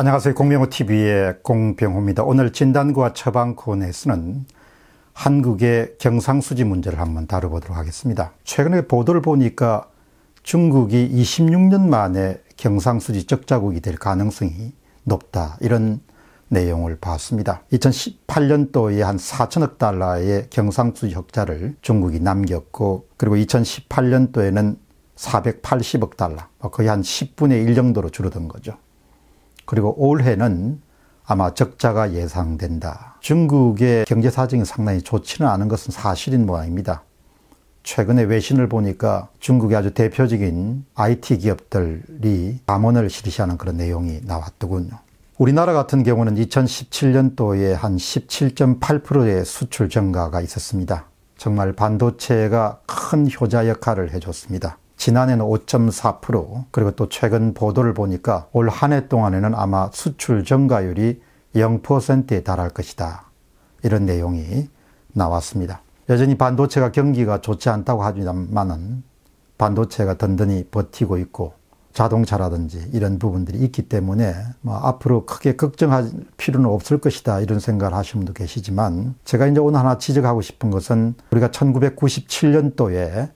안녕하세요. 공병호TV의 공병호입니다. 오늘 진단과 처방 코너에서는 한국의 경상수지 문제를 한번 다뤄보도록 하겠습니다. 최근에 보도를 보니까 중국이 26년 만에 경상수지 적자국이 될 가능성이 높다. 이런 내용을 봤습니다. 2018년도에 한 4천억 달러의 경상수지 적자를 중국이 남겼고, 그리고 2018년도에는 480억 달러, 뭐 거의 한 10분의 1 정도로 줄어든 거죠. 그리고 올해는 아마 적자가 예상된다. 중국의 경제 사정이 상당히 좋지는 않은 것은 사실인 모양입니다. 최근에 외신을 보니까 중국의 아주 대표적인 IT 기업들이 담원을 실시하는 그런 내용이 나왔더군요. 우리나라 같은 경우는 2017년도에 한 17.8%의 수출 증가가 있었습니다. 정말 반도체가 큰 효자 역할을 해줬습니다. 지난해는 5.4% 그리고 또 최근 보도를 보니까 올 한 해 동안에는 아마 수출 증가율이 0%에 달할 것이다. 이런 내용이 나왔습니다. 여전히 반도체가 경기가 좋지 않다고 하지만은 반도체가 든든히 버티고 있고 자동차라든지 이런 부분들이 있기 때문에 뭐 앞으로 크게 걱정할 필요는 없을 것이다 이런 생각을 하시는 분도 계시지만 제가 이제 오늘 하나 지적하고 싶은 것은 우리가 1997년도에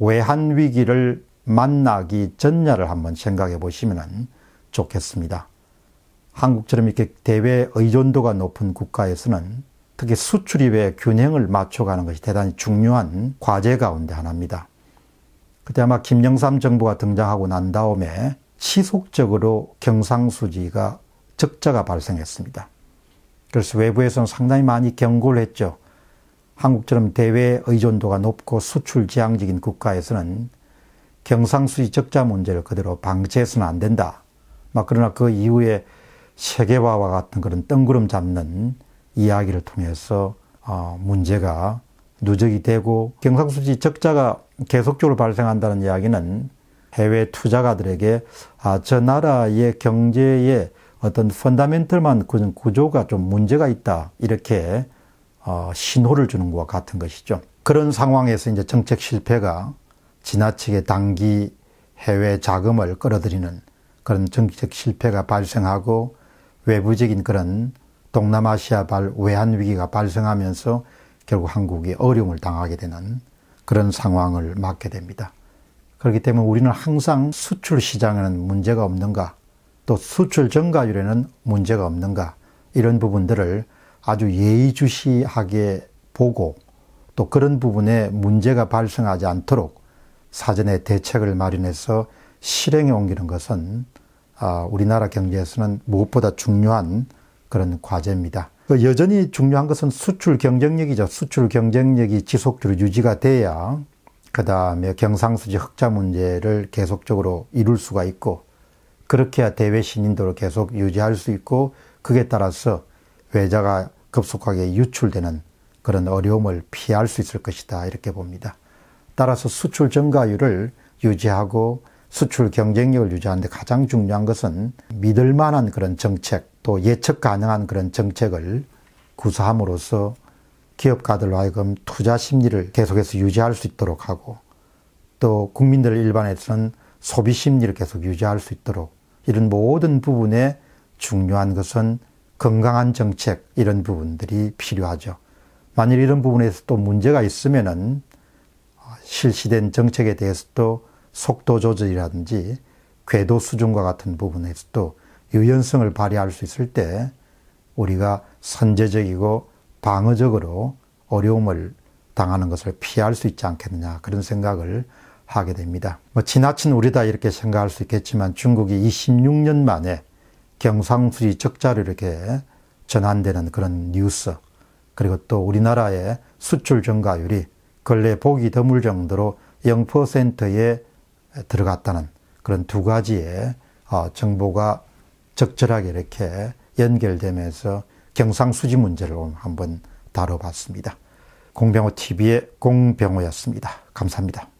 외환 위기를 만나기 전야를 한번 생각해 보시면 좋겠습니다. 한국처럼 이렇게 대외 의존도가 높은 국가에서는 특히 수출입의 균형을 맞춰가는 것이 대단히 중요한 과제 가운데 하나입니다. 그때 아마 김영삼 정부가 등장하고 난 다음에 지속적으로 경상수지가 적자가 발생했습니다. 그래서 외부에서는 상당히 많이 경고를 했죠. 한국처럼 대외 의존도가 높고 수출 지향적인 국가에서는 경상수지 적자 문제를 그대로 방치해서는 안 된다. 막 그러나 그 이후에 세계화와 같은 그런 뜬구름 잡는 이야기를 통해서 어, 문제가 누적이 되고 경상수지 적자가 계속적으로 발생한다는 이야기는 해외 투자가들에게 아, 저 나라의 경제의 어떤 펀다멘털만 구조가 좀 문제가 있다. 이렇게 어, 신호를 주는 것과 같은 것이죠. 그런 상황에서 이제 정책 실패가 지나치게 단기 해외 자금을 끌어들이는 그런 정책 실패가 발생하고 외부적인 그런 동남아시아발 외환 위기가 발생하면서 결국 한국이 어려움을 당하게 되는 그런 상황을 맞게 됩니다. 그렇기 때문에 우리는 항상 수출 시장에는 문제가 없는가 또 수출 증가율에는 문제가 없는가 이런 부분들을 아주 예의주시하게 보고 또 그런 부분에 문제가 발생하지 않도록 사전에 대책을 마련해서 실행에 옮기는 것은 아, 우리나라 경제에서는 무엇보다 중요한 그런 과제입니다. 그 여전히 중요한 것은 수출 경쟁력이죠. 수출 경쟁력이 지속적으로 유지가 돼야 그 다음에 경상수지 흑자 문제를 계속적으로 이룰 수가 있고 그렇게 해야 대외 신인도를 계속 유지할 수 있고 그에 따라서 외자가 급속하게 유출되는 그런 어려움을 피할 수 있을 것이다. 이렇게 봅니다. 따라서 수출 증가율을 유지하고 수출 경쟁력을 유지하는데 가장 중요한 것은 믿을 만한 그런 정책 또 예측 가능한 그런 정책을 구사함으로써 기업가들와하금 투자 심리를 계속해서 유지할 수 있도록 하고 또 국민들 일반에서는 소비 심리를 계속 유지할 수 있도록 이런 모든 부분에 중요한 것은 건강한 정책 이런 부분들이 필요하죠. 만일 이런 부분에서 또 문제가 있으면은 아, 실시된 정책에 대해서도 속도 조절이라든지 궤도 수준과 같은 부분에서도 유연성을 발휘할 수 있을 때 우리가 선제적이고 방어적으로 어려움을 당하는 것을 피할 수 있지 않겠느냐 그런 생각을 하게 됩니다. 뭐 지나친 우리다 이렇게 생각할 수 있겠지만 중국이 26년 만에 경상수지 적자로 이렇게 전환되는 그런 뉴스 그리고 또 우리나라의 수출 증가율이 근래 보기 드물 정도로 0%에 들어갔다는 그런 두 가지의 어, 정보가 적절하게 이렇게 연결되면서 경상수지 문제를 오늘 한번 다뤄봤습니다. 공병호 TV의 공병호였습니다. 감사합니다.